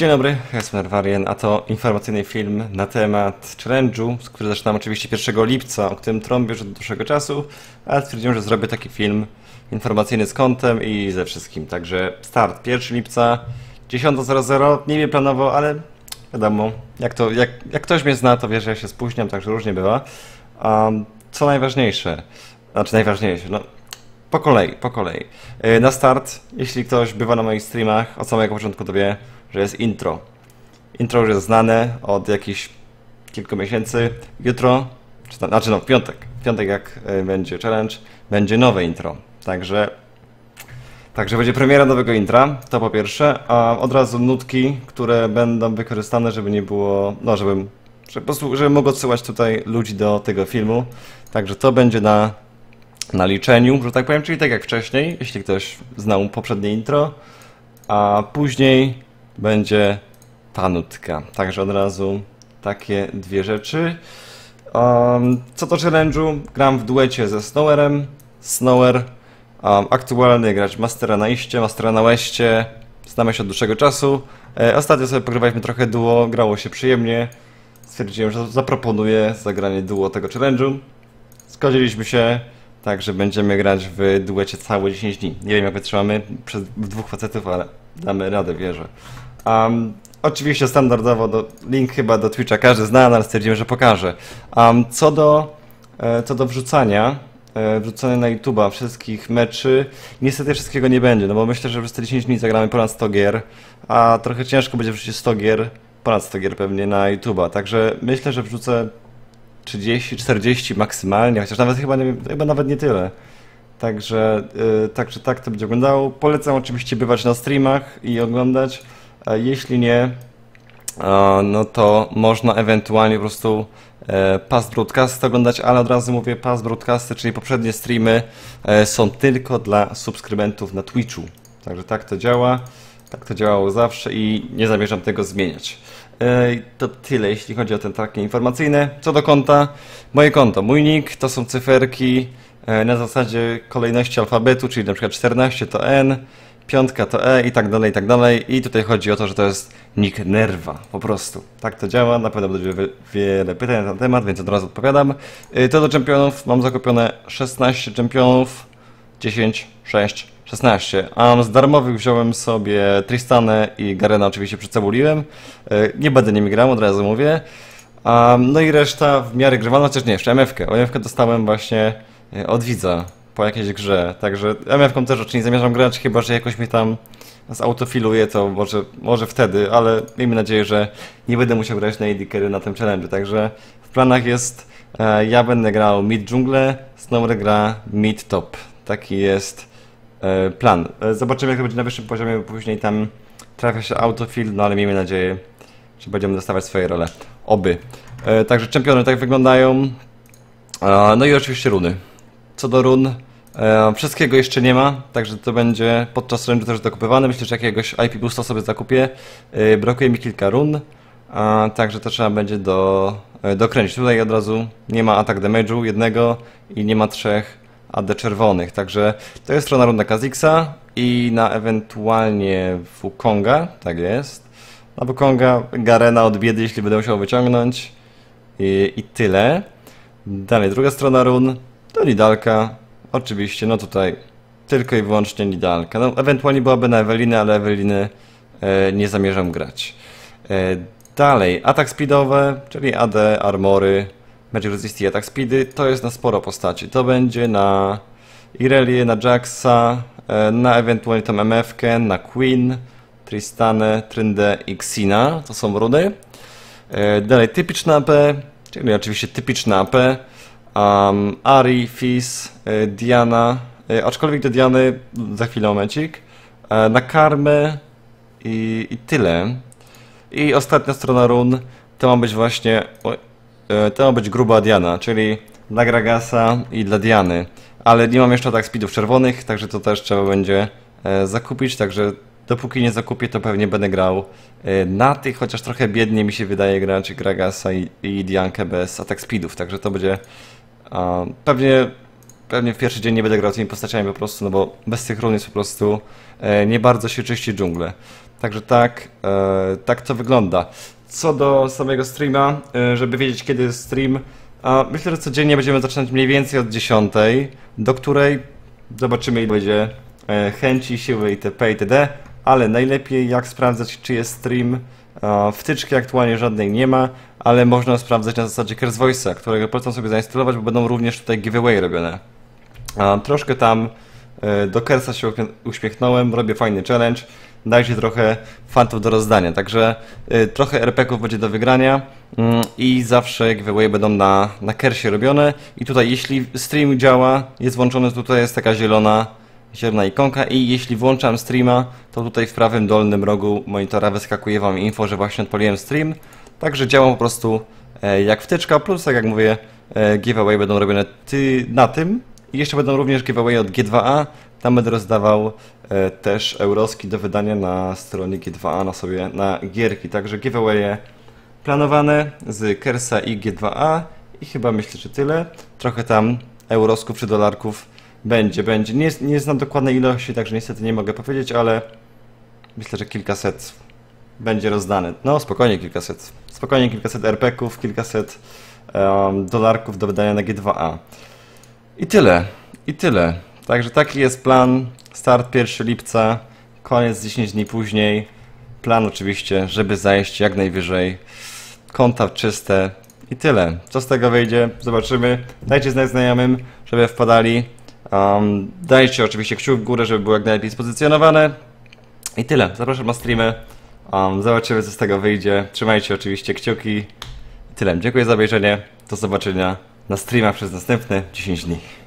Dzień dobry, jestem Nerwarien, a to informacyjny film na temat challenge'u, który zaczynam oczywiście 1 lipca, o którym trąbię już od dłuższego czasu, ale stwierdziłem, że zrobię taki film informacyjny z kątem i ze wszystkim. Także start 1 lipca, 10.00, nie wiem planowo, ale wiadomo, jak, to, jak, jak ktoś mnie zna, to wie, że ja się spóźniam, także różnie bywa. Um, co najważniejsze, znaczy najważniejsze, no po kolei, po kolei. E, na start, jeśli ktoś bywa na moich streamach, od samego początku to wie, że jest intro. Intro już jest znane od jakichś kilku miesięcy. Jutro, czy, znaczy no, w piątek, w piątek jak e, będzie challenge, będzie nowe intro. Także, także będzie premiera nowego intra, to po pierwsze, a od razu nutki, które będą wykorzystane, żeby nie było, no żebym, żeby, żeby mogło odsyłać tutaj ludzi do tego filmu. Także to będzie na na liczeniu, że tak powiem, czyli tak jak wcześniej, jeśli ktoś znał poprzednie intro, a później będzie ta nutka. Także od razu takie dwie rzeczy. Um, co do challenge'u, gram w duecie ze Snowerem. Snower, um, aktualny Grać Mastera na iście, Mastera na westie. Znamy się od dłuższego czasu. E, ostatnio sobie pogrywaliśmy trochę duo, grało się przyjemnie. Stwierdziłem, że zaproponuję zagranie duo tego challenge'u. Zgodziliśmy się. Także będziemy grać w duecie całe 10 dni. Nie wiem, jak wytrzymamy przez dwóch facetów, ale damy radę, wierzę. Um, oczywiście standardowo do, link chyba do Twitcha każdy zna, no ale stwierdzimy, że pokażę. Um, co, do, e, co do wrzucania, e, wrzucania na YouTube'a wszystkich meczy, niestety wszystkiego nie będzie, no bo myślę, że przez te 10 dni zagramy ponad 100 gier, a trochę ciężko będzie wrzucić 100 gier, ponad 100 gier pewnie na YouTube'a, także myślę, że wrzucę 30, 40 maksymalnie, chociaż nawet chyba, nie, chyba nawet nie tyle. Także, yy, także tak to będzie wyglądało. Polecam oczywiście bywać na streamach i oglądać. A e, jeśli nie, a, e, no to można ewentualnie po prostu e, pas broadcast oglądać, ale od razu mówię pas broadcasty, czyli poprzednie streamy e, są tylko dla subskrybentów na Twitchu. Także tak to działa. Tak to działało zawsze i nie zamierzam tego zmieniać. To tyle, jeśli chodzi o ten takie informacyjne. Co do konta, moje konto, mój nick, to są cyferki e, na zasadzie kolejności alfabetu, czyli na przykład 14 to N, 5 to E i tak dalej, i tak dalej. I tutaj chodzi o to, że to jest nick Nerwa, po prostu. Tak to działa, na pewno będzie wiele pytań na ten temat, więc od razu odpowiadam. Y, to do czempionów, mam zakupione 16 czempionów, 10, 6, 16. A z darmowych wziąłem sobie Tristanę i Garena oczywiście przycebuliłem. E, nie będę nimi grał, od razu mówię. No i reszta w miarę grywana chociaż nie, jeszcze MF-kę. MF-kę dostałem właśnie e, od widza po jakiejś grze. Także MF-ką też oczywiście nie zamierzam grać, chyba że jakoś mi tam zautofiluje to może, może wtedy, ale miejmy nadzieję, że nie będę musiał grać na Indikery na tym challenge. Także w planach jest, e, ja będę grał Mid Jungle, Snowry gra Mid Top. Taki jest e, plan. E, zobaczymy, jak to będzie na wyższym poziomie, bo później tam trafia się autofill, no ale miejmy nadzieję, że będziemy dostawać swoje role. Oby. E, także czempiony tak wyglądają. No i oczywiście runy. Co do run, wszystkiego jeszcze nie ma, także to będzie podczas ręczy też dokupywane. Myślę, że jakiegoś IP boosta sobie zakupię. Brakuje mi kilka run, także to trzeba będzie do, dokręcić. Tutaj od razu nie ma atak damage'u jednego i nie ma trzech AD czerwonych. Także to jest strona runda Kazixa i na ewentualnie Wukonga, tak jest. Na Wukonga Garena od biedy, jeśli będę musiał wyciągnąć. I, I, tyle. Dalej, druga strona run to Nidalka. Oczywiście, no tutaj tylko i wyłącznie Nidalka. No, ewentualnie byłaby na Eweliny, ale Eweliny e, nie zamierzam grać. E, dalej, atak speedowe, czyli AD, armory, Magic Resist i Attack Speedy, to jest na sporo postaci. To będzie na irelie na Jaxa, e, na ewentualnie tam mf na Queen, Tristanę, Tryndę i Xina, to są rudy. E, dalej typiczna AP, czyli oczywiście typiczna AP, um, Ari, Fizz, e, Diana, aczkolwiek do Diany za chwilę omecik. na Karmę i, i tyle. I ostatnia strona run to ma być właśnie... Oj, E, to ma być gruba Diana, czyli dla Gragasa i dla Diany. Ale nie mam jeszcze tak speedów czerwonych, także to też trzeba będzie e, zakupić, także dopóki nie zakupię, to pewnie będę grał e, na tych, chociaż trochę biednie mi się wydaje grać Gragasa i, i Diankę bez atak speedów, także to będzie pewnie pewnie w pierwszy dzień nie będę grał tymi postaciami po prostu, no bo bez tych run jest po prostu nie bardzo się czyści dżunglę. Także tak, tak to wygląda co do samego streama, e, żeby wiedzieć kiedy jest stream, myślę, że codziennie będziemy zaczynać mniej więcej od 10, do której zobaczymy ile będzie e, chęci, siły itp. itd. Ale najlepiej jak sprawdzać czy jest stream, wtyczki aktualnie żadnej nie ma, ale można sprawdzać na zasadzie Curse Voice'a, którego polecam sobie zainstalować, bo będą również tutaj giveaway robione. Troszkę tam e, do Kersa się uśmiechnąłem, robię fajny challenge dajcie trochę fantów do rozdania. Także y, trochę RPków będzie do wygrania y, i zawsze giveaway będą na, na kersie robione. I tutaj jeśli stream działa, jest włączony, tutaj jest taka zielona zielona ikonka i jeśli włączam streama, to tutaj w prawym dolnym rogu monitora wyskakuje Wam info, że właśnie odpaliłem stream. Także działa po prostu e, jak wtyczka, plus tak jak mówię, e, giveaway będą robione ty, na tym, i jeszcze będą również giveaway od G2A. Tam będę rozdawał e, też euroski do wydania na stronie G2A na sobie na gierki. Także giveawaye planowane z Kersa i G2A i chyba myślę, że tyle. Trochę tam eurosków czy dolarków będzie, będzie. Nie, nie znam dokładnej ilości, także niestety nie mogę powiedzieć, ale myślę, że kilkaset będzie rozdane. No spokojnie kilkaset. Spokojnie kilkaset RPków, kilkaset um, dolarków do wydania na G2A. I tyle, i tyle. Także taki jest plan. Start 1 lipca, koniec 10 dni później. Plan oczywiście, żeby zajść jak najwyżej. Konta czyste i tyle. Co z tego wyjdzie, zobaczymy. Dajcie znać znajomym, żeby wpadali. Um, dajcie oczywiście kciuk w górę, żeby było jak najlepiej spozycjonowane. I tyle. Zapraszam na streamy. Um, zobaczymy, co z tego wyjdzie. Trzymajcie oczywiście kciuki. I tyle. Dziękuję za obejrzenie. Do zobaczenia na streama przez następne 10 dni.